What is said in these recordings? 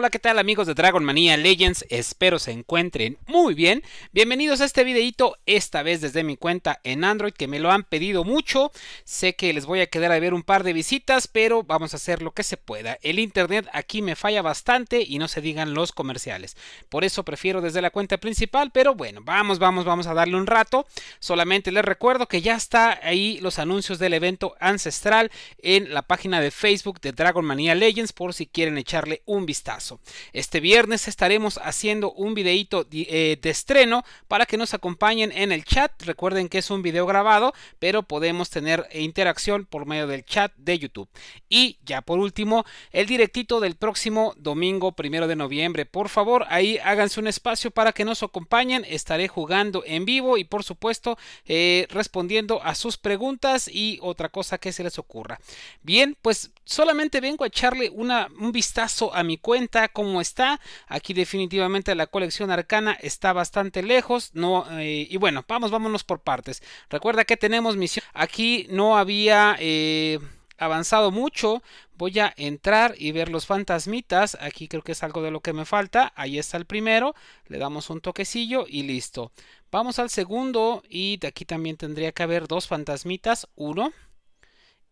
Hola, ¿qué tal amigos de Dragon Manía Legends? Espero se encuentren muy bien. Bienvenidos a este videito, esta vez desde mi cuenta en Android, que me lo han pedido mucho. Sé que les voy a quedar a ver un par de visitas, pero vamos a hacer lo que se pueda. El internet aquí me falla bastante y no se digan los comerciales. Por eso prefiero desde la cuenta principal, pero bueno, vamos, vamos, vamos a darle un rato. Solamente les recuerdo que ya está ahí los anuncios del evento ancestral en la página de Facebook de Dragon Manía Legends, por si quieren echarle un vistazo. Este viernes estaremos haciendo un videito eh, de, estreno para que nos acompañen en el chat. Recuerden que es un video grabado, pero podemos tener interacción por medio del chat de YouTube. Y ya por último, el directito del próximo domingo primero de noviembre. Por favor, ahí háganse un espacio para que nos acompañen. Estaré jugando en vivo y por supuesto eh, respondiendo a sus preguntas y otra cosa que se les ocurra. Bien, pues solamente vengo a echarle un vistazo a mi cuenta está como está. Aquí definitivamente la colección arcana está bastante lejos. No, eh, y bueno, vamos, vámonos por partes. Recuerda que tenemos misión. Aquí no había... Eh, avanzado mucho voy a entrar y ver los fantasmitas. Aquí creo que es algo de lo que me falta. Ahí está el primero. Le damos un toquecillo y listo. Vamos al segundo y de aquí también tendría que haber dos fantasmitas. Uno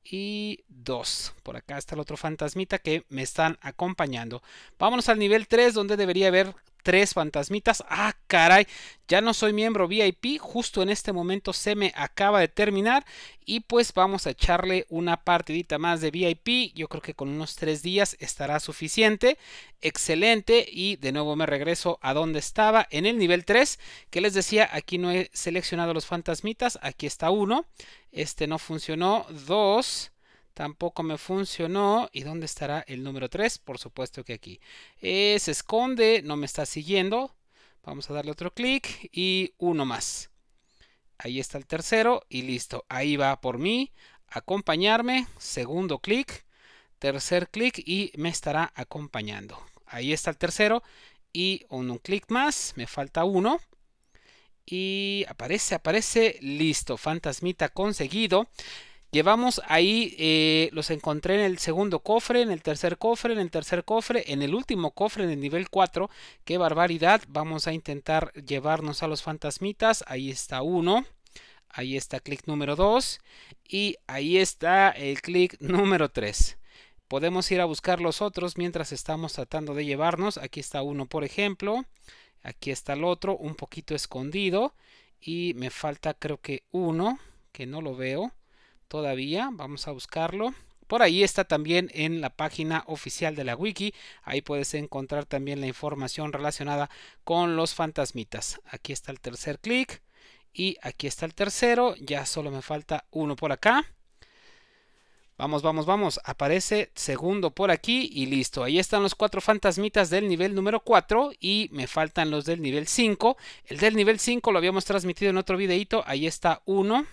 y dos. Por acá está el otro fantasmita que me están acompañando. Vámonos al nivel 3 donde debería haber tres fantasmitas. Ah, caray, ya no soy miembro VIP, justo en este momento se me acaba de terminar y pues vamos a echarle una partidita más de VIP, yo creo que con unos tres días estará suficiente, excelente y de nuevo me regreso a donde estaba en el nivel 3 que les decía aquí no he seleccionado los fantasmitas, aquí está uno, este no funcionó, dos, Tampoco me funcionó. ¿Y dónde estará el número 3? Por supuesto que aquí. Eh, se esconde, no me está siguiendo. Vamos a darle otro clic y uno más. Ahí está el tercero y listo. Ahí va por mí. Acompañarme. Segundo clic. Tercer clic y me estará acompañando. Ahí está el tercero y un clic más. Me falta uno y aparece, aparece, listo, fantasmita conseguido. Llevamos ahí, eh, los encontré en el segundo cofre, en el tercer cofre, en el tercer cofre, en el último cofre, en el nivel 4. ¡Qué barbaridad! Vamos a intentar llevarnos a los fantasmitas. Ahí está uno. Ahí está clic número 2. Y ahí está el clic número 3. Podemos ir a buscar los otros mientras estamos tratando de llevarnos. Aquí está uno, por ejemplo. Aquí está el otro, un poquito escondido. Y me falta creo que uno, que no lo veo todavía. Vamos a buscarlo. Por ahí está también en la página oficial de la wiki. Ahí puedes encontrar también la información relacionada con los fantasmitas. Aquí está el tercer clic. Y aquí está el tercero. Ya solo me falta uno por acá. Vamos, vamos, vamos. Aparece segundo por aquí y listo. Ahí están los cuatro fantasmitas del nivel número 4 y me faltan los del nivel 5. El del nivel 5 lo habíamos transmitido en otro videito. Ahí está uno.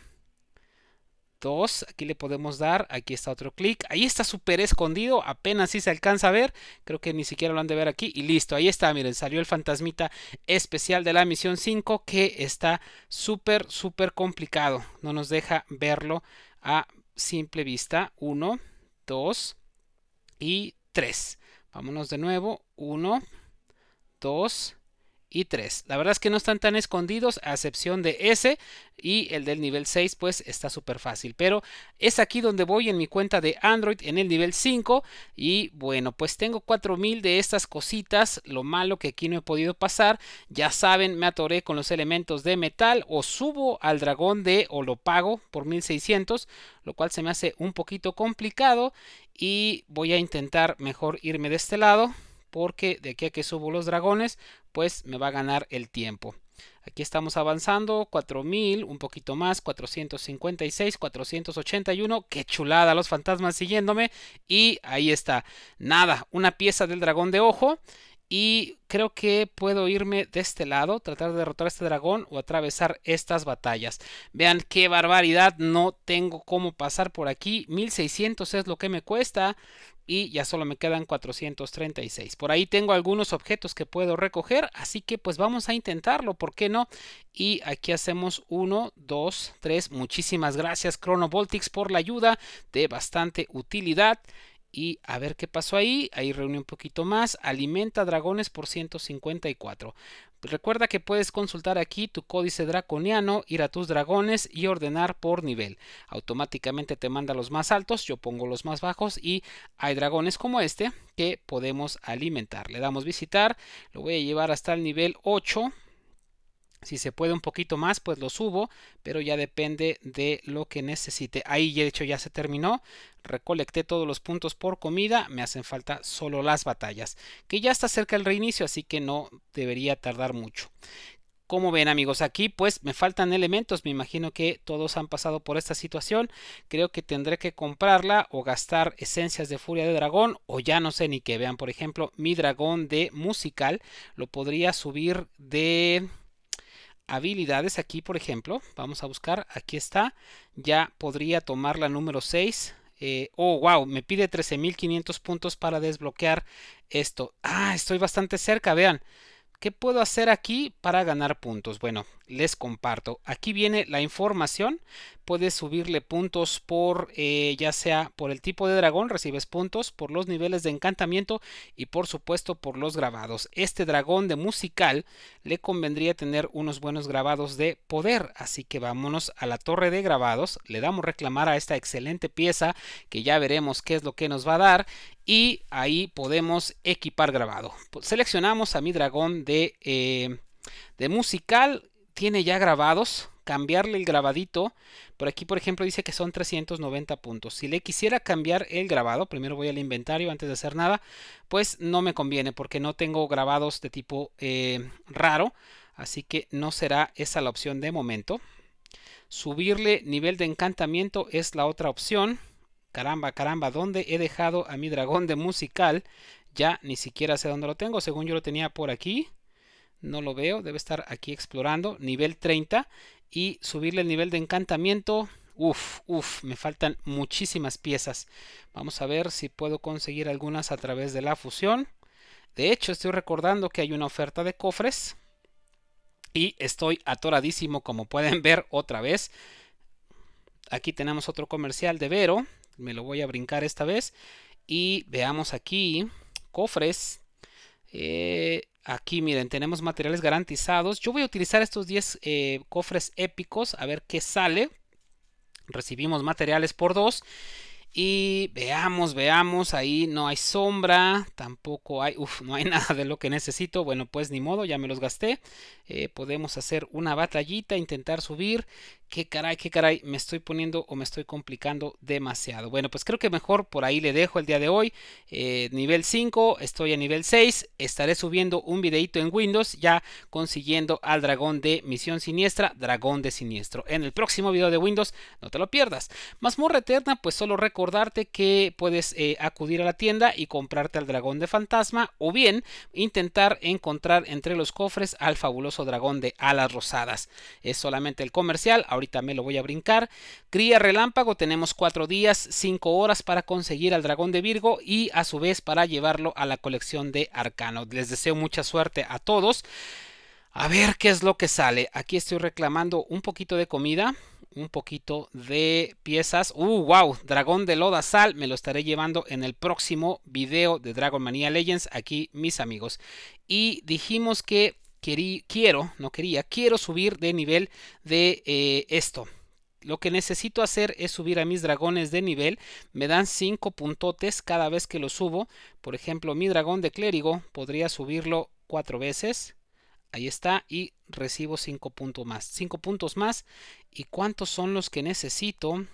2, aquí le podemos dar, aquí está otro clic, ahí está súper escondido, apenas si se alcanza a ver, creo que ni siquiera lo han de ver aquí y listo, ahí está, miren, salió el fantasmita especial de la misión 5 que está súper, súper complicado, no nos deja verlo a simple vista, 1, 2 y 3, vámonos de nuevo, 1, 2, 3, y 3. La verdad es que no están tan escondidos, a excepción de ese y el del nivel 6, pues está súper fácil. Pero es aquí donde voy en mi cuenta de Android en el nivel 5. Y bueno, pues tengo 4000 de estas cositas. Lo malo que aquí no he podido pasar. Ya saben, me atoré con los elementos de metal o subo al dragón de o lo pago por 1600, lo cual se me hace un poquito complicado. Y voy a intentar mejor irme de este lado porque de aquí a que subo los dragones, pues me va a ganar el tiempo. Aquí estamos avanzando, 4000, un poquito más, 456, 481, qué chulada, los fantasmas siguiéndome y ahí está, nada, una pieza del dragón de ojo y creo que puedo irme de este lado, tratar de derrotar a este dragón o atravesar estas batallas. Vean qué barbaridad, no tengo cómo pasar por aquí. 1600 es lo que me cuesta y ya solo me quedan 436. Por ahí tengo algunos objetos que puedo recoger, así que pues vamos a intentarlo, ¿por qué no? Y aquí hacemos 1, 2, 3. Muchísimas gracias Chronovoltix por la ayuda, de bastante utilidad. Y a ver qué pasó ahí. Ahí reúne un poquito más. Alimenta dragones por 154. Recuerda que puedes consultar aquí tu códice draconiano, ir a tus dragones y ordenar por nivel. Automáticamente te manda los más altos, yo pongo los más bajos y hay dragones como este que podemos alimentar. Le damos visitar, lo voy a llevar hasta el nivel 8 si se puede un poquito más, pues lo subo, pero ya depende de lo que necesite. Ahí de hecho ya se terminó. Recolecté todos los puntos por comida, me hacen falta solo las batallas, que ya está cerca el reinicio, así que no debería tardar mucho. Como ven amigos, aquí pues me faltan elementos, me imagino que todos han pasado por esta situación, creo que tendré que comprarla o gastar esencias de furia de dragón o ya no sé ni qué, vean por ejemplo mi dragón de musical lo podría subir de habilidades, aquí por ejemplo, vamos a buscar, aquí está, ya podría tomar la número 6. Eh, oh, wow, me pide 13.500 puntos para desbloquear esto. Ah, estoy bastante cerca, vean. ¿Qué puedo hacer aquí para ganar puntos? Bueno, les comparto. Aquí viene la información puedes subirle puntos por eh, ya sea por el tipo de dragón, recibes puntos, por los niveles de encantamiento y por supuesto por los grabados. Este dragón de musical le convendría tener unos buenos grabados de poder, así que vámonos a la torre de grabados, le damos reclamar a esta excelente pieza que ya veremos qué es lo que nos va a dar y ahí podemos equipar grabado. Pues, seleccionamos a mi dragón de, eh, de musical, tiene ya grabados cambiarle el grabadito, por aquí por ejemplo dice que son 390 puntos. Si le quisiera cambiar el grabado, primero voy al inventario antes de hacer nada, pues no me conviene porque no tengo grabados de tipo eh, raro, así que no será esa la opción de momento. Subirle nivel de encantamiento es la otra opción. Caramba, caramba, ¿dónde he dejado a mi dragón de musical? Ya ni siquiera sé dónde lo tengo, según yo lo tenía por aquí no lo veo, debe estar aquí explorando, nivel 30, y subirle el nivel de encantamiento. Uf, uf, me faltan muchísimas piezas. Vamos a ver si puedo conseguir algunas a través de la fusión. De hecho, estoy recordando que hay una oferta de cofres. Y estoy atoradísimo, como pueden ver otra vez. Aquí tenemos otro comercial de Vero. Me lo voy a brincar esta vez. Y veamos aquí. Cofres. Eh, Aquí miren, tenemos materiales garantizados. Yo voy a utilizar estos 10 eh, cofres épicos a ver qué sale. Recibimos materiales por dos Y veamos, veamos, ahí no hay sombra, tampoco hay, no hay nada de lo que necesito. Bueno, pues ni modo, ya me los gasté. Eh, podemos hacer una batallita, intentar subir qué caray, qué caray, me estoy poniendo o me estoy complicando demasiado. Bueno, pues creo que mejor por ahí le dejo el día de hoy. Eh, nivel 5, estoy a nivel 6. Estaré subiendo un videito en Windows ya consiguiendo al dragón de Misión Siniestra, dragón de siniestro. En el próximo video de Windows, no te lo pierdas. Mazmorra Eterna, pues solo recordarte que puedes eh, acudir a la tienda y comprarte al dragón de fantasma o bien intentar encontrar entre los cofres al fabuloso dragón de alas rosadas. Es solamente el comercial. Ahorita también lo voy a brincar. Cría relámpago, tenemos 4 días, 5 horas para conseguir al dragón de Virgo y a su vez para llevarlo a la colección de Arcano. Les deseo mucha suerte a todos. A ver qué es lo que sale. Aquí estoy reclamando un poquito de comida un poquito de piezas. ¡Uh, wow! Dragón de Loda Sal me lo estaré llevando en el próximo video de Dragon Manía Legends aquí, mis amigos. Y dijimos que quiero, no quería, quiero subir de nivel de eh, esto. Lo que necesito hacer es subir a mis dragones de nivel. Me dan 5 puntotes cada vez que lo subo. Por ejemplo, mi dragón de clérigo podría subirlo 4 veces. Ahí está. Y recibo 5 puntos más. 5 puntos más. ¿Y cuántos son los que necesito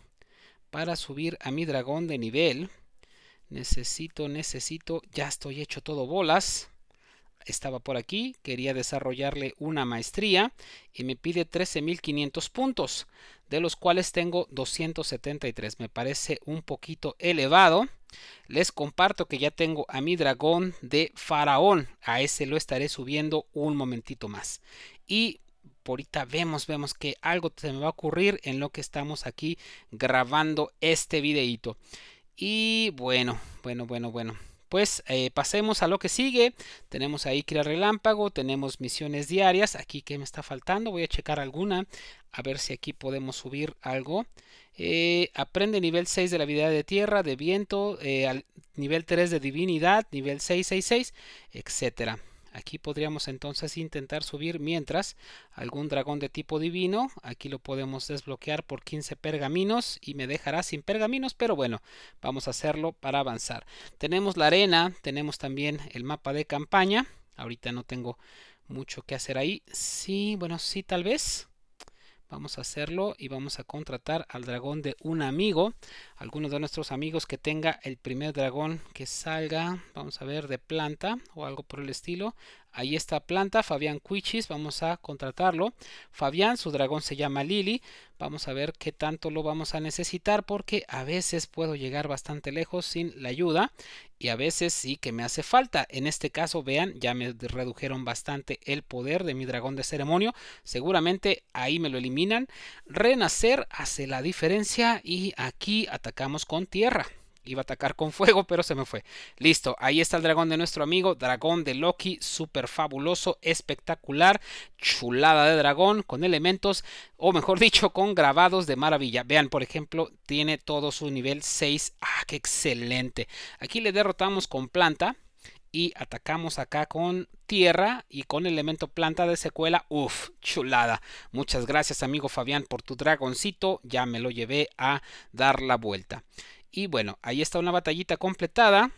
para subir a mi dragón de nivel? Necesito, necesito. Ya estoy hecho todo bolas estaba por aquí, quería desarrollarle una maestría y me pide 13.500 puntos, de los cuales tengo 273. Me parece un poquito elevado. Les comparto que ya tengo a mi dragón de faraón. A ese lo estaré subiendo un momentito más. Y por ahorita vemos, vemos que algo se me va a ocurrir en lo que estamos aquí grabando este videito. Y bueno, bueno, bueno, bueno. Pues eh, pasemos a lo que sigue. Tenemos ahí crear Relámpago, tenemos misiones diarias. Aquí que me está faltando, voy a checar alguna. A ver si aquí podemos subir algo. Eh, aprende nivel 6 de la vida de tierra, de viento, eh, al nivel 3 de divinidad, nivel 666, etcétera. Aquí podríamos entonces intentar subir mientras algún dragón de tipo divino. Aquí lo podemos desbloquear por 15 pergaminos y me dejará sin pergaminos, pero bueno, vamos a hacerlo para avanzar. Tenemos la arena, tenemos también el mapa de campaña. Ahorita no tengo mucho que hacer ahí. Sí, bueno, sí, tal vez. Vamos a hacerlo y vamos a contratar al dragón de un amigo. Alguno de nuestros amigos que tenga el primer dragón que salga, vamos a ver, de planta o algo por el estilo. Ahí está planta, Fabián Cuichis, vamos a contratarlo. Fabián, su dragón se llama Lili. Vamos a ver qué tanto lo vamos a necesitar porque a veces puedo llegar bastante lejos sin la ayuda y a veces sí que me hace falta. En este caso, vean, ya me redujeron bastante el poder de mi dragón de ceremonio. Seguramente ahí me lo eliminan. Renacer hace la diferencia y aquí atacamos con tierra. Iba a atacar con fuego, pero se me fue. Listo, ahí está el dragón de nuestro amigo. Dragón de Loki, súper fabuloso, espectacular. Chulada de dragón con elementos, o mejor dicho, con grabados de maravilla. Vean, por ejemplo, tiene todo su nivel 6. ¡Ah, qué excelente! Aquí le derrotamos con planta y atacamos acá con tierra y con elemento planta de secuela. Uf, chulada. Muchas gracias amigo Fabián por tu dragoncito. Ya me lo llevé a dar la vuelta. Y bueno, ahí está una batallita completada.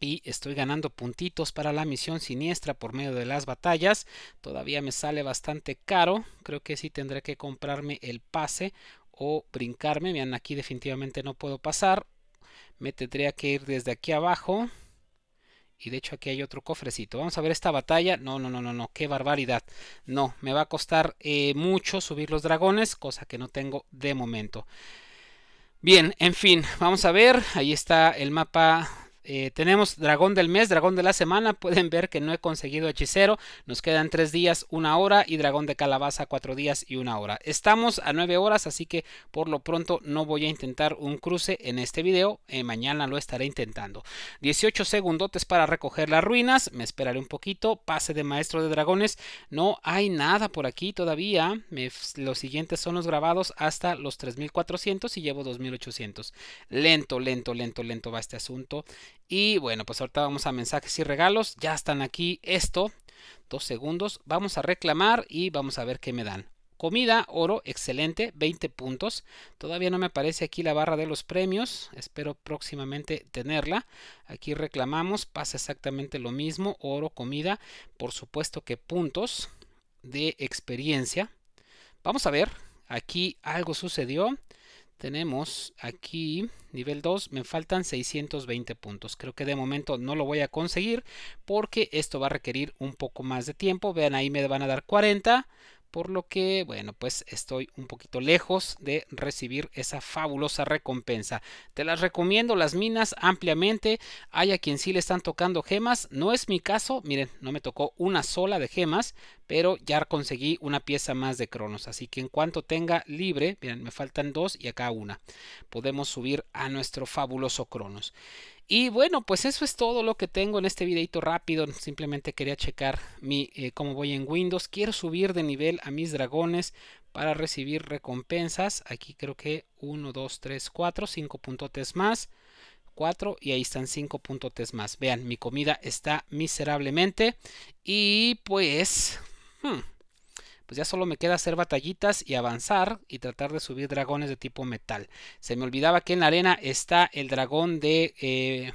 Y estoy ganando puntitos para la misión siniestra por medio de las batallas. Todavía me sale bastante caro. Creo que sí tendré que comprarme el pase o brincarme. Vean, aquí definitivamente no puedo pasar. Me tendría que ir desde aquí abajo. Y de hecho aquí hay otro cofrecito. Vamos a ver esta batalla. No, no, no, no, no. Qué barbaridad. No, me va a costar eh, mucho subir los dragones. Cosa que no tengo de momento. Bien, en fin, vamos a ver, ahí está el mapa eh, tenemos dragón del mes, dragón de la semana. Pueden ver que no he conseguido hechicero. Nos quedan 3 días, 1 hora. Y dragón de calabaza, 4 días y 1 hora. Estamos a 9 horas, así que por lo pronto no voy a intentar un cruce en este video. Eh, mañana lo estaré intentando. 18 segundotes para recoger las ruinas. Me esperaré un poquito. Pase de maestro de dragones. No hay nada por aquí todavía. los siguientes son los grabados hasta los 3400 y llevo 2800. Lento, lento, lento, lento va este asunto. Y bueno, pues ahorita vamos a mensajes y regalos. Ya están aquí esto. Dos segundos. Vamos a reclamar y vamos a ver qué me dan. Comida, oro, excelente, 20 puntos. Todavía no me aparece aquí la barra de los premios. Espero próximamente tenerla. Aquí reclamamos. Pasa exactamente lo mismo. Oro, comida. Por supuesto que puntos de experiencia. Vamos a ver. Aquí algo sucedió. Tenemos aquí nivel 2, me faltan 620 puntos. Creo que de momento no lo voy a conseguir porque esto va a requerir un poco más de tiempo. Vean, ahí me van a dar 40 por lo que, bueno, pues estoy un poquito lejos de recibir esa fabulosa recompensa. Te las recomiendo las minas ampliamente. Hay a quien sí le están tocando gemas. No es mi caso, miren, no me tocó una sola de gemas, pero ya conseguí una pieza más de cronos. Así que en cuanto tenga libre, miren, me faltan dos y acá una. Podemos subir a nuestro fabuloso cronos. Y bueno, pues eso es todo lo que tengo en este videito rápido. Simplemente quería checar mi eh, cómo voy en Windows. Quiero subir de nivel a mis dragones para recibir recompensas. Aquí creo que 1, 2, 3, 4, 5 puntotes más. 4 y ahí están 5 puntotes más. Vean, mi comida está miserablemente. Y pues... Hmm, pues ya solo me queda hacer batallitas y avanzar y tratar de subir dragones de tipo metal. Se me olvidaba que en la arena está el dragón de... Eh,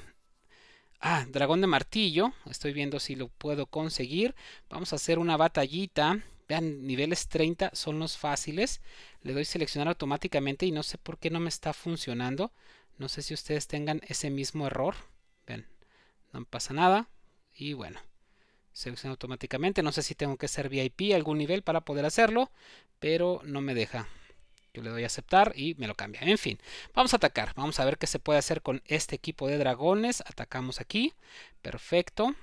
ah, dragón de martillo. Estoy viendo si lo puedo conseguir. Vamos a hacer una batallita. Vean, niveles 30 son los fáciles. Le doy seleccionar automáticamente y no sé por qué no me está funcionando. No sé si ustedes tengan ese mismo error. Vean, no pasa nada. Y bueno selecciona automáticamente. No sé si tengo que ser VIP algún nivel para poder hacerlo, pero no me deja. Yo le doy a aceptar y me lo cambia. En fin, vamos a atacar. Vamos a ver qué se puede hacer con este equipo de dragones. Atacamos aquí. Perfecto.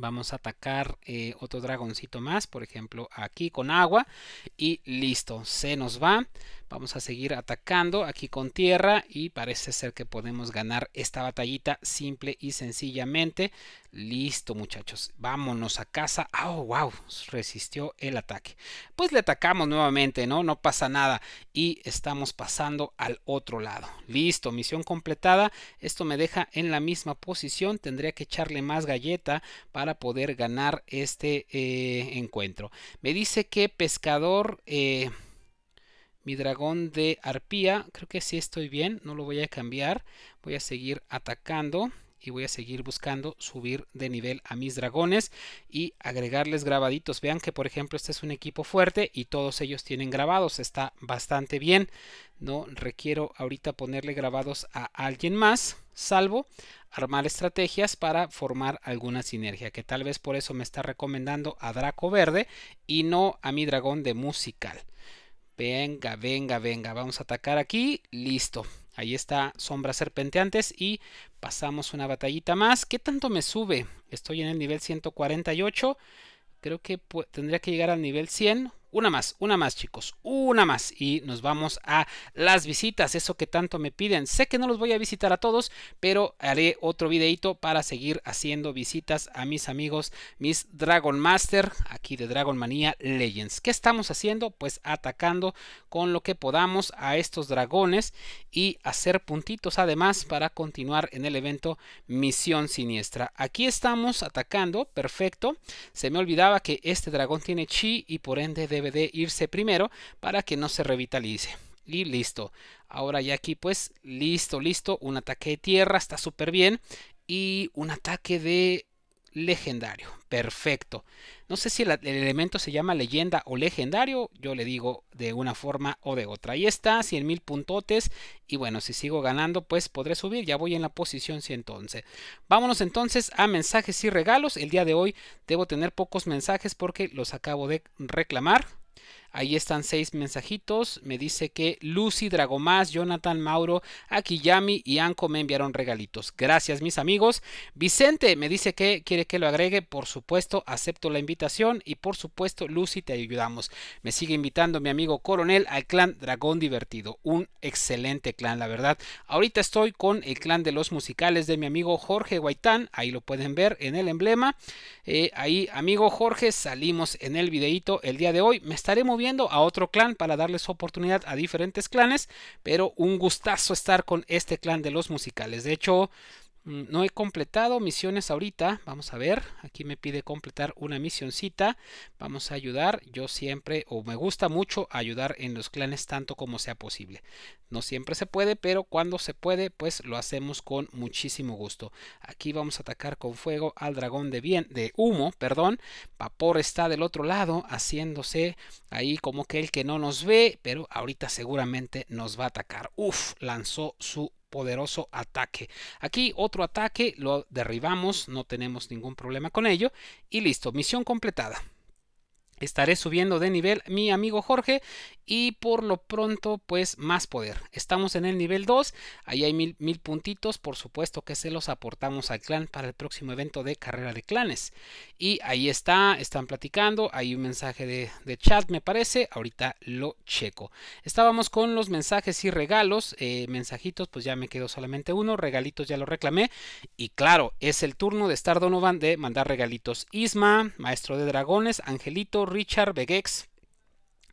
Vamos a atacar eh, otro dragoncito más, por ejemplo, aquí con agua. Y listo, se nos va. Vamos a seguir atacando aquí con tierra y parece ser que podemos ganar esta batallita simple y sencillamente. Listo, muchachos, vámonos a casa. Ah, ¡Oh, wow! Resistió el ataque. Pues le atacamos nuevamente, ¿no? No pasa nada. Y estamos pasando al otro lado. Listo, misión completada. Esto me deja en la misma posición. Tendría que echarle más galleta para poder ganar este eh, encuentro. Me dice que pescador... Eh, mi dragón de arpía. Creo que sí estoy bien. No lo voy a cambiar. Voy a seguir atacando y voy a seguir buscando subir de nivel a mis dragones y agregarles grabaditos. Vean que por ejemplo este es un equipo fuerte y todos ellos tienen grabados, está bastante bien. No requiero ahorita ponerle grabados a alguien más, salvo armar estrategias para formar alguna sinergia, que tal vez por eso me está recomendando a Draco Verde y no a mi dragón de musical. Venga, venga, venga, vamos a atacar aquí, listo. Ahí está Sombra serpenteantes y pasamos una batallita más. ¿Qué tanto me sube? Estoy en el nivel 148. Creo que tendría que llegar al nivel 100 una más, una más chicos, una más y nos vamos a las visitas, eso que tanto me piden. Sé que no los voy a visitar a todos, pero haré otro videito para seguir haciendo visitas a mis amigos, mis Dragon Master, aquí de Dragon Manía Legends. ¿Qué estamos haciendo? Pues atacando con lo que podamos a estos dragones y hacer puntitos además para continuar en el evento Misión Siniestra. Aquí estamos atacando, perfecto. Se me olvidaba que este dragón tiene chi y por ende de debe de irse primero para que no se revitalice y listo. Ahora ya aquí pues listo, listo, un ataque de tierra está súper bien y un ataque de legendario. Perfecto. No sé si el, elemento se llama leyenda o legendario. Yo le digo de una forma o de otra. Ahí está, 100 mil puntotes. Y bueno, si sigo ganando, pues podré subir. Ya voy en la posición 111. Vámonos entonces a mensajes y regalos. El día de hoy debo tener pocos mensajes porque los acabo de reclamar. Ahí están seis mensajitos. Me dice que Lucy, Dragomás, Jonathan, Mauro, Akiyami y Anko me enviaron regalitos. Gracias, mis amigos. Vicente me dice que quiere que lo agregue. Por supuesto, acepto la invitación. Y por supuesto, Lucy, te ayudamos. Me sigue invitando mi amigo Coronel al clan Dragón Divertido. Un excelente clan, la verdad. Ahorita estoy con el clan de los musicales de mi amigo Jorge Guaitán. Ahí lo pueden ver en el emblema. Eh, ahí, amigo Jorge, salimos en el videito el día de hoy. Me estaremos a otro clan para darles oportunidad a diferentes clanes, pero un gustazo estar con este clan de los musicales. De hecho, Mm, no he completado misiones ahorita. Vamos a ver. Aquí me pide completar una misioncita. Vamos a ayudar. Yo siempre, o me gusta mucho ayudar en los clanes tanto como sea posible. No siempre se puede, pero cuando se puede, pues lo hacemos con muchísimo gusto. Aquí vamos a atacar con fuego al dragón de, bien, de humo. Perdón. Vapor está del otro lado, haciéndose ahí como que el que no nos ve, pero ahorita seguramente nos va a atacar. Uf, lanzó su poderoso ataque. Aquí otro ataque, lo derribamos, no tenemos ningún problema con ello y listo, misión completada estaré subiendo de nivel mi amigo Jorge y por lo pronto pues más poder estamos en el nivel 2 ahí hay mil, puntitos por supuesto que se los aportamos al clan para el próximo evento de carrera de clanes y ahí está están platicando hay un mensaje de, chat me parece ahorita lo checo estábamos con los mensajes y regalos eh, mensajitos pues ya me quedó solamente uno regalitos ya lo reclamé y claro es el turno de Star Donovan de mandar regalitos Isma maestro de dragones Angelito Richard Begex,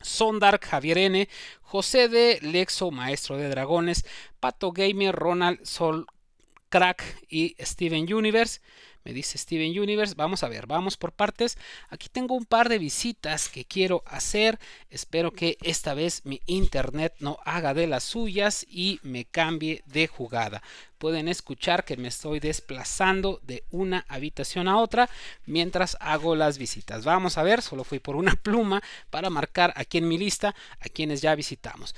Sondark, Javier N, José de Lexo, Maestro de Dragones, Pato Gamer, Ronald Sol Crack y Steven Universe. Me dice Steven Universe. Vamos a ver, vamos por partes. Aquí tengo un par de visitas que quiero hacer. Espero que esta vez mi internet no haga de las suyas y me cambie de jugada. Pueden escuchar que me estoy desplazando de una habitación a otra mientras hago las visitas. Vamos a ver, solo fui por una pluma para marcar aquí en mi lista a quienes ya visitamos.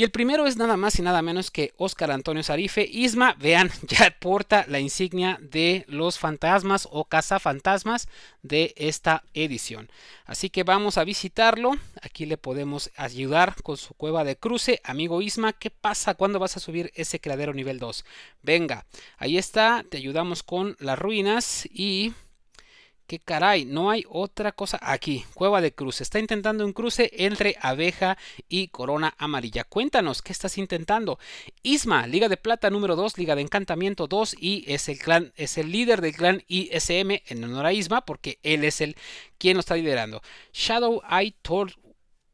Y el primero es nada más y nada menos que Oscar Antonio Sarife. Isma, vean, ya porta la insignia de los fantasmas o cazafantasmas de esta edición. Así que vamos a visitarlo. Aquí le podemos ayudar con su cueva de cruce. Amigo Isma, ¿qué pasa? ¿Cuándo vas a subir ese creadero nivel 2? Venga, ahí está. Te ayudamos con las ruinas y ¡Qué caray, no hay otra cosa aquí. Cueva de Cruz. Está intentando un cruce entre abeja y corona amarilla. Cuéntanos, ¿qué estás intentando? Isma, Liga de Plata número 2, Liga de Encantamiento 2 y es el clan, es el líder del clan ISM en honor a Isma porque él es el quien lo está liderando. Shadow Eye Tor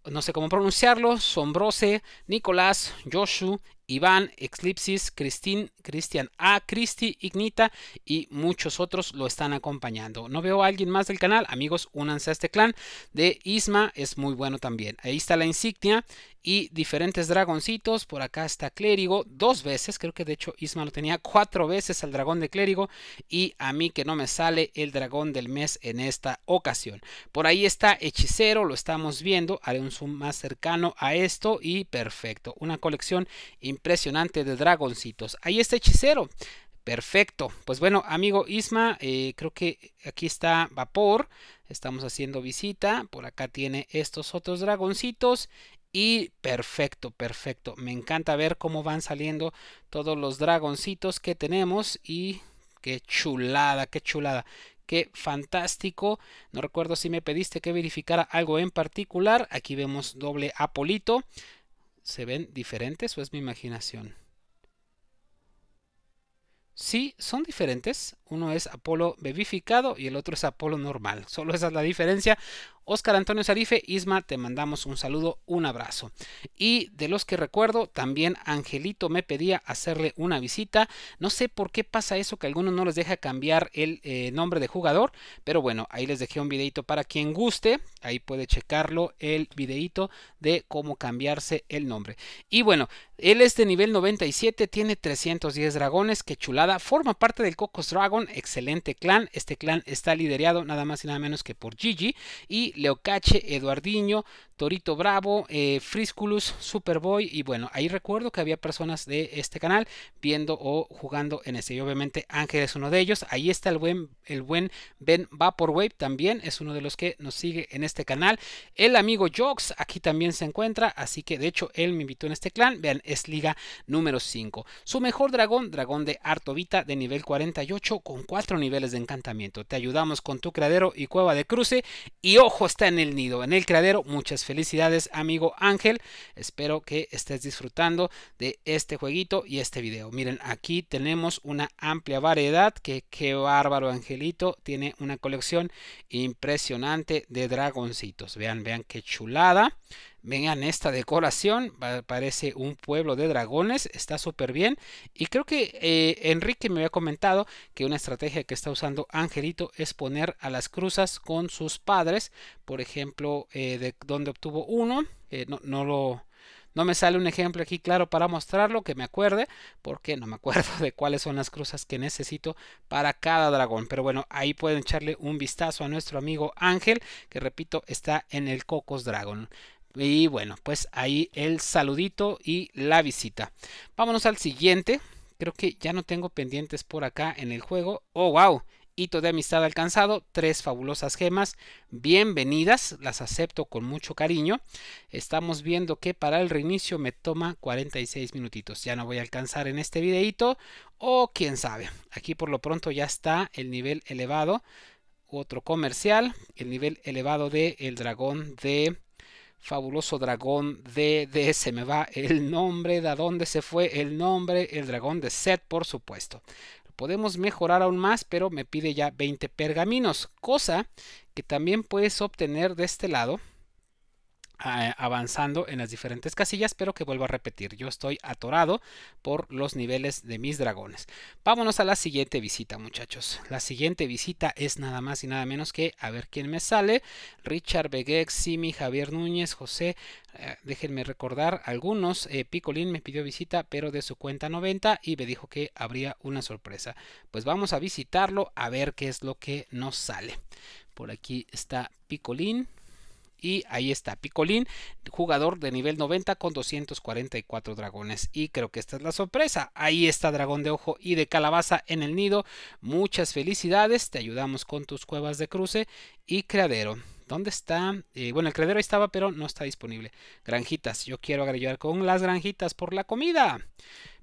no sé cómo pronunciarlo, Sombrose, Nicolás, Joshua. Iván, Exlipsis, Cristín, Cristian A, Cristi, Ignita y muchos otros lo están acompañando. No veo a alguien más del canal, amigos, únanse a este clan de Isma, es muy bueno también. Ahí está la insignia y diferentes dragoncitos. Por acá está Clérigo dos veces, creo que de hecho Isma lo tenía cuatro veces al dragón de Clérigo y a mí que no me sale el dragón del mes en esta ocasión. Por ahí está Hechicero, lo estamos viendo, haré un zoom más cercano a esto y perfecto, una colección impresionante de dragoncitos. Ahí está Hechicero. Perfecto. Pues bueno, amigo Isma, eh, creo que aquí está Vapor. Estamos haciendo visita. Por acá tiene estos otros dragoncitos. Y perfecto, perfecto. Me encanta ver cómo van saliendo todos los dragoncitos que tenemos. Y qué chulada, qué chulada. Qué fantástico. No recuerdo si me pediste que verificara algo en particular. Aquí vemos doble apolito. ¿Se ven diferentes o es mi imaginación? Sí, son diferentes. Uno es Apolo bebificado y el otro es Apolo normal. Solo esa es la diferencia. Oscar Antonio Sarife, Isma, te mandamos un saludo, un abrazo. Y de los que recuerdo, también Angelito me pedía hacerle una visita. No sé por qué pasa eso, que algunos no les deja cambiar el eh, nombre de jugador, pero bueno, ahí les dejé un videito para quien guste. Ahí puede checarlo el videito de cómo cambiarse el nombre. Y bueno, él es de nivel 97, tiene 310 dragones, Qué chulada. Forma parte del Cocos Dragon, excelente clan. Este clan está liderado nada más y nada menos que por Gigi. Y Leocache, Eduardiño, Torito Bravo, eh, Frisculus, Superboy y bueno, ahí recuerdo que había personas de este canal viendo o jugando en ese. y obviamente Ángel es uno de ellos, ahí está el buen, el buen Ben Vaporwave también, es uno de los que nos sigue en este canal, el amigo Jocks aquí también se encuentra, así que de hecho él me invitó en este clan, vean, es liga número 5, su mejor dragón, dragón de Artovita de nivel 48 con 4 niveles de encantamiento, te ayudamos con tu cradero y cueva de cruce y ojo está en el nido, en el cradero, muchas Felicidades amigo Ángel. Espero que estés disfrutando de este jueguito y este video. Miren, aquí tenemos una amplia variedad que qué bárbaro Angelito. Tiene una colección impresionante de dragoncitos. Vean, vean qué chulada. Vean esta decoración, parece un pueblo de dragones, está súper bien. Y creo que eh, Enrique me había comentado que una estrategia que está usando Angelito es poner a las cruzas con sus padres. Por ejemplo, eh, de donde obtuvo uno, eh, no, lo... No me sale un ejemplo aquí claro para mostrarlo, que me acuerde, porque no me acuerdo de cuáles son las cruzas que necesito para cada dragón. Pero bueno, ahí pueden echarle un vistazo a nuestro amigo Ángel, que repito, está en el Cocos Dragon. Y bueno, pues ahí el saludito y la visita. Vámonos al siguiente. Creo que ya no tengo pendientes por acá en el juego. ¡Oh, wow! Hito de amistad alcanzado, tres fabulosas gemas, bienvenidas, las acepto con mucho cariño. Estamos viendo que para el reinicio me toma 46 minutitos, ya no voy a alcanzar en este videito o oh, quién sabe. Aquí por lo pronto ya está el nivel elevado, otro comercial, el nivel elevado del el dragón de fabuloso dragón de, de se me va el nombre, de dónde se fue el nombre, el dragón de Set, por supuesto. podemos mejorar aún más, pero me pide ya 20 pergaminos, cosa que también puedes obtener de este lado avanzando en las diferentes casillas pero que vuelvo a repetir yo estoy atorado por los niveles de mis dragones vámonos a la siguiente visita muchachos la siguiente visita es nada más y nada menos que a ver quién me sale Richard Begex, Simi, Javier Núñez, José eh, déjenme recordar algunos eh, Picolín me pidió visita pero de su cuenta 90 y me dijo que habría una sorpresa pues vamos a visitarlo a ver qué es lo que nos sale por aquí está Picolín y ahí está, Picolín, jugador de nivel 90 con 244 dragones. Y creo que esta es la sorpresa. Ahí está Dragón de Ojo y de Calabaza en el nido. Muchas felicidades, te ayudamos con tus cuevas de cruce y creadero, ¿Dónde está? Eh, bueno, el creadero estaba, pero no está disponible. Granjitas. Yo quiero agregar con las granjitas por la comida.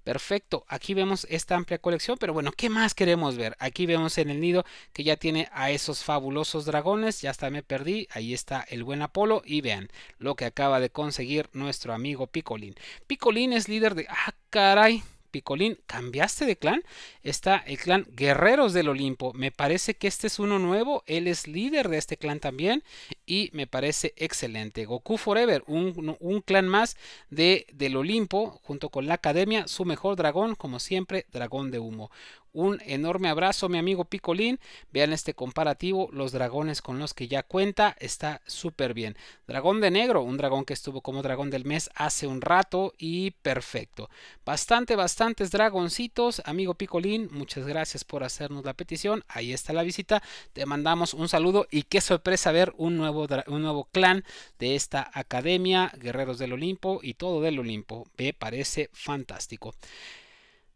Perfecto, aquí vemos esta amplia colección, pero bueno, ¿qué más queremos ver? Aquí vemos en el nido que ya tiene a esos fabulosos dragones, ya hasta me perdí, ahí está el buen Apolo y vean lo que acaba de conseguir nuestro amigo Picolín. Picolín es líder de... ¡Ah, caray! Picolín, ¿cambiaste de clan? Está el clan Guerreros del Olimpo. Me parece que este es uno nuevo. Él es líder de este clan también. Y me parece excelente. Goku Forever, un, un clan más de, del Olimpo, junto con la Academia, su mejor dragón, como siempre, dragón de humo. Un enorme abrazo, mi amigo Picolín. Vean este comparativo, los dragones con los que ya cuenta, está súper bien. Dragón de negro, un dragón que estuvo como dragón del mes hace un rato y perfecto. Bastante, bastantes dragoncitos, amigo Picolín. Muchas gracias por hacernos la petición. Ahí está la visita. Te mandamos un saludo y qué sorpresa ver un nuevo, un nuevo clan de esta academia, Guerreros del Olimpo y todo del Olimpo. Me parece fantástico.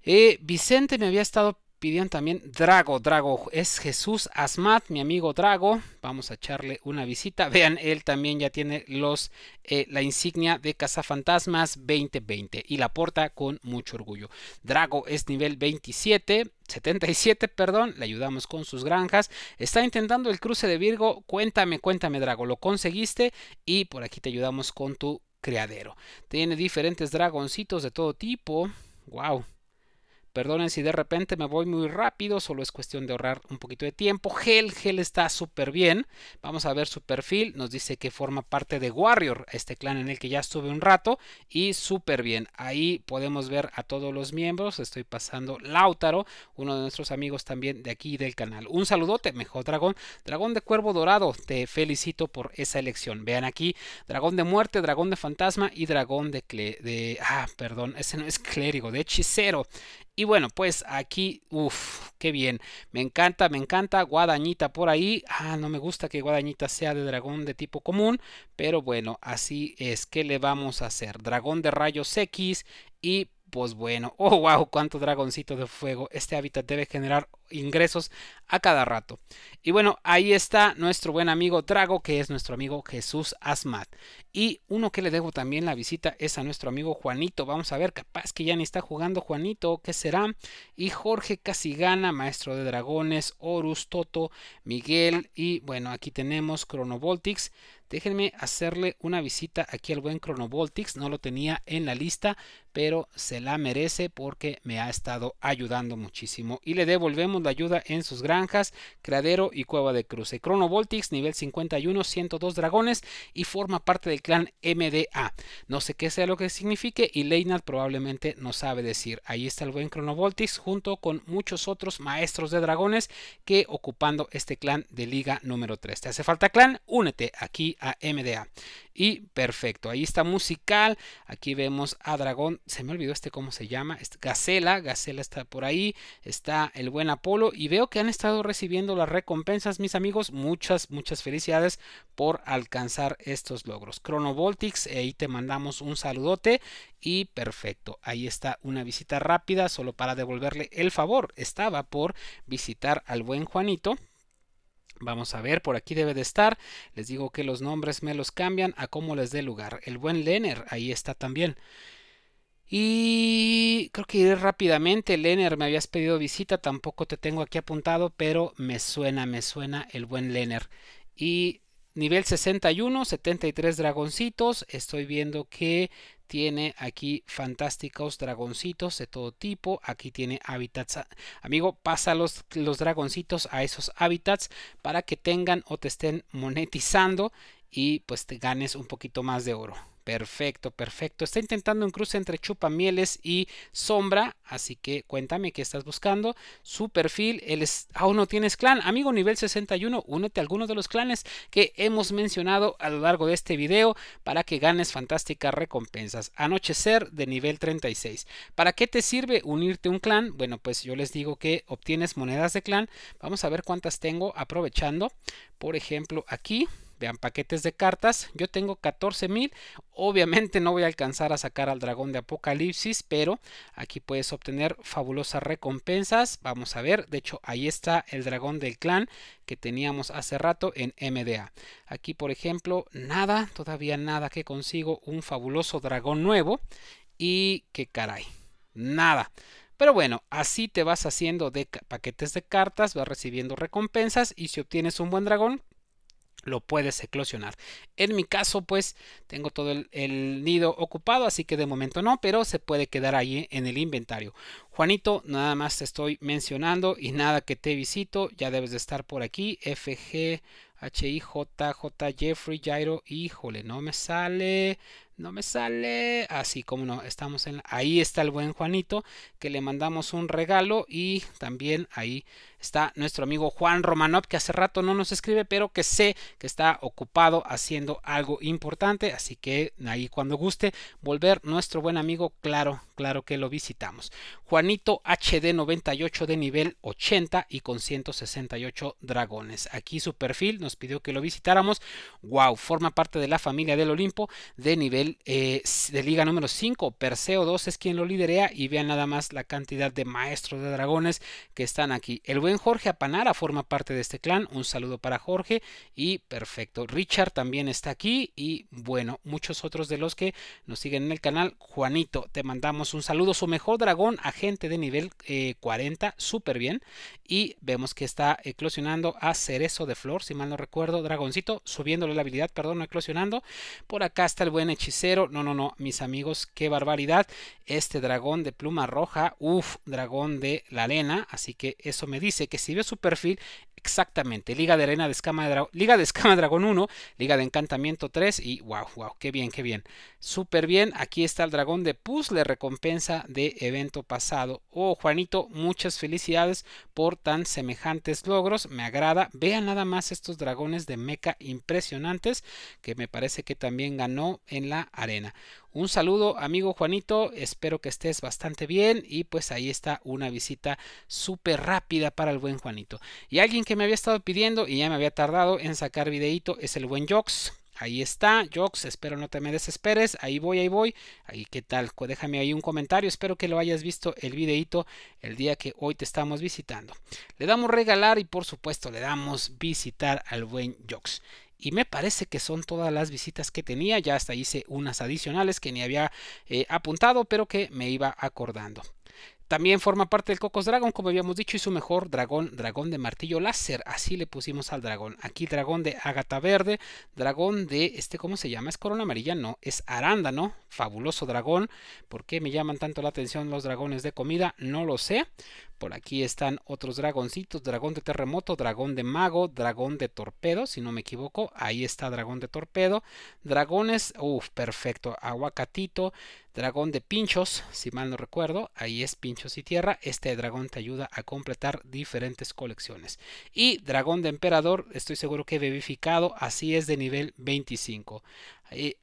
Eh, Vicente me había estado pidieron también Drago. Drago es Jesús Asmat, mi amigo Drago. Vamos a echarle una visita. Vean, él también ya tiene los, eh, la insignia de Cazafantasmas 2020 y la porta con mucho orgullo. Drago es nivel 27. 77, perdón, le ayudamos con sus granjas. Está intentando el cruce de Virgo. Cuéntame, cuéntame, Drago, lo conseguiste y por aquí te ayudamos con tu criadero. Tiene diferentes dragoncitos de todo tipo. ¡Wow! Perdonen si de repente me voy muy rápido, solo es cuestión de ahorrar un poquito de tiempo. Gel, Gel está súper bien. Vamos a ver su perfil. Nos dice que forma parte de Warrior, este clan en el que ya estuve un rato. Y súper bien. Ahí podemos ver a todos los miembros. Estoy pasando Lautaro, uno de nuestros amigos también de aquí del canal. Un saludote, mejor dragón. Dragón de Cuervo Dorado, te felicito por esa elección. Vean aquí, dragón de muerte, dragón de fantasma y dragón de... de ah, perdón, ese no es clérigo, de hechicero. Y bueno, pues aquí, uff, qué bien. Me encanta, me encanta. Guadañita por ahí. Ah, no me gusta que Guadañita sea de dragón de tipo común. Pero bueno, así es. ¿Qué le vamos a hacer? Dragón de rayos X y pues bueno, oh wow, cuánto dragoncito de fuego. Este hábitat debe generar ingresos a cada rato. Y bueno, ahí está nuestro buen amigo Trago, que es nuestro amigo Jesús Asmat. Y uno que le dejo también la visita es a nuestro amigo Juanito. Vamos a ver, capaz que ya ni está jugando Juanito, ¿qué será? Y Jorge Casigana, maestro de dragones, Horus, Toto, Miguel. Y bueno, aquí tenemos Chronovoltix Déjenme hacerle una visita aquí al buen Chronovoltix No lo tenía en la lista, pero se la merece porque me ha estado ayudando muchísimo. Y le devolvemos de ayuda en sus granjas, cradero y Cueva de Cruce. Cronovoltix nivel 51, 102 dragones y forma parte del clan MDA. No sé qué sea lo que signifique y Leynard probablemente no sabe decir. Ahí está el buen Chronovoltix junto con muchos otros maestros de dragones que ocupando este clan de liga número 3. ¿Te hace falta clan? Únete aquí a MDA. Y perfecto, ahí está musical. Aquí vemos a Dragón, se me olvidó este cómo se llama, Gacela, Gacela está por ahí, está el buen Apolo y veo que han estado recibiendo las recompensas, mis amigos. Muchas, muchas felicidades por alcanzar estos logros. Chronovoltics, ahí te mandamos un saludote y perfecto, ahí está una visita rápida solo para devolverle el favor. Estaba por visitar al buen Juanito. Vamos a ver, por aquí debe de estar. Les digo que los nombres me los cambian a como les dé lugar. El buen Lenner, ahí está también. Y creo que iré rápidamente. Lenner, me habías pedido visita, tampoco te tengo aquí apuntado, pero me suena, me suena el buen Lenner. Y nivel 61, 73 dragoncitos. Estoy viendo que tiene aquí fantásticos dragoncitos de todo tipo. Aquí tiene hábitats. Amigo, pasa los, los dragoncitos a esos hábitats para que tengan o te estén monetizando y pues te ganes un poquito más de oro. Perfecto, perfecto. Está intentando un cruce entre chupamieles y sombra. Así que cuéntame qué estás buscando. Su perfil, él aún no tienes clan. Amigo nivel 61, únete a alguno de los clanes que hemos mencionado a lo largo de este video para que ganes fantásticas recompensas. Anochecer de nivel 36. ¿Para qué te sirve unirte a un clan? Bueno, pues yo les digo que obtienes monedas de clan. Vamos a ver cuántas tengo aprovechando. Por ejemplo, aquí. Vean, paquetes de cartas. Yo tengo 14.000. Obviamente no voy a alcanzar a sacar al dragón de Apocalipsis, pero aquí puedes obtener fabulosas recompensas. Vamos a ver. De hecho, ahí está el dragón del clan que teníamos hace rato en MDA. Aquí, por ejemplo, nada, todavía nada que consigo un fabuloso dragón nuevo. Y qué caray, nada. Pero bueno, así te vas haciendo de paquetes de cartas, vas recibiendo recompensas y si obtienes un buen dragón, lo puedes eclosionar. En mi caso, pues tengo todo el, nido ocupado, así que de momento no, pero se puede quedar ahí en el inventario. Juanito, nada más te estoy mencionando y nada que te visito, ya debes de estar por aquí. FG, J Jeffrey, Jairo, híjole, no me sale, no me sale. Así como no, estamos en. Ahí está el buen Juanito, que le mandamos un regalo y también ahí está nuestro amigo Juan Romanov, que hace rato no nos escribe, pero que sé que está ocupado haciendo algo importante, así que ahí cuando guste volver nuestro buen amigo, claro, claro que lo visitamos. Juanito HD 98 de nivel 80 y con 168 dragones. Aquí su perfil nos pidió que lo visitáramos. Wow, forma parte de la familia del Olimpo de nivel eh, de liga número 5. Perseo 2 es quien lo liderea y vean nada más la cantidad de maestros de dragones que están aquí. El Jorge Apanara forma parte de este clan. Un saludo para Jorge y perfecto. Richard también está aquí y bueno, muchos otros de los que nos siguen en el canal. Juanito, te mandamos un saludo. Su mejor dragón, agente de nivel 40, eh, súper bien. Y vemos que está eclosionando a Cerezo de Flor, si mal no recuerdo. Dragoncito, subiéndole la habilidad, perdón, no eclosionando. Por acá está el buen hechicero. No, no, no, mis amigos, qué barbaridad. Este dragón de pluma roja, uf dragón de la arena. Así que eso me dice dice que si ve su perfil, exactamente, Liga de Arena de Escama de, Liga de Escama Dragón 1, Liga de Encantamiento 3 y wow, wow, qué bien, qué bien. Súper bien, aquí está el dragón de puzzle recompensa de evento pasado. Oh, Juanito, muchas felicidades por tan semejantes logros, me agrada. Vean nada más estos dragones de meca impresionantes que me parece que también ganó en la arena. Un saludo amigo Juanito, espero que estés bastante bien y pues ahí está una visita súper rápida para el buen Juanito. Y alguien que me había estado pidiendo y ya me había tardado en sacar videito es el buen Jox. Ahí está, Jox, espero no te me desesperes, ahí voy, ahí voy, ahí qué tal, déjame ahí un comentario, espero que lo hayas visto el videito el día que hoy te estamos visitando. Le damos regalar y por supuesto le damos visitar al buen Jox y me parece que son todas las visitas que tenía. Ya hasta hice unas adicionales que ni había eh, apuntado, pero que me iba acordando. También forma parte del Cocos Dragon, como habíamos dicho, y su mejor dragón, dragón de martillo láser. Así le pusimos al dragón. Aquí dragón de ágata verde, dragón de, este, ¿cómo se llama? ¿Es corona amarilla? No, es arándano. Fabuloso dragón. ¿Por qué me llaman tanto la atención los dragones de comida? No lo sé. Por aquí están otros dragoncitos, dragón de terremoto, dragón de mago, dragón de torpedo, si no me equivoco. Ahí está dragón de torpedo. Dragones, uff, perfecto. Aguacatito, dragón de pinchos, si mal no recuerdo. Ahí es pinchos y tierra. Este dragón te ayuda a completar diferentes colecciones. Y dragón de emperador, estoy seguro que he verificado, así es de nivel 25.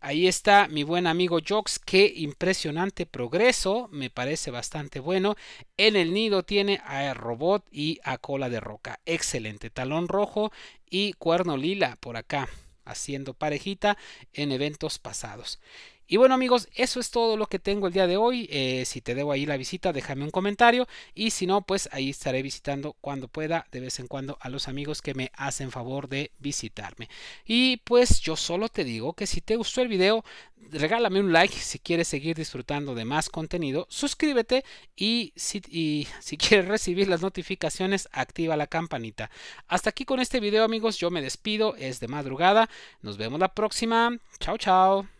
Ahí, está mi buen amigo Jox, qué impresionante progreso, me parece bastante bueno. En el nido tiene a Robot y a Cola de Roca, excelente. Talón rojo y cuerno lila por acá, haciendo parejita en eventos pasados. Y bueno amigos, eso es todo lo que tengo el día de hoy. Eh, si te debo ahí la visita, déjame un comentario. Y si no, pues ahí estaré visitando cuando pueda, de vez en cuando, a los amigos que me hacen favor de visitarme. Y pues yo solo te digo que si te gustó el video, regálame un like si quieres seguir disfrutando de más contenido. Suscríbete y si, y si quieres recibir las notificaciones, activa la campanita. Hasta aquí con este video amigos, yo me despido, es de madrugada. Nos vemos la próxima. Chao, chao.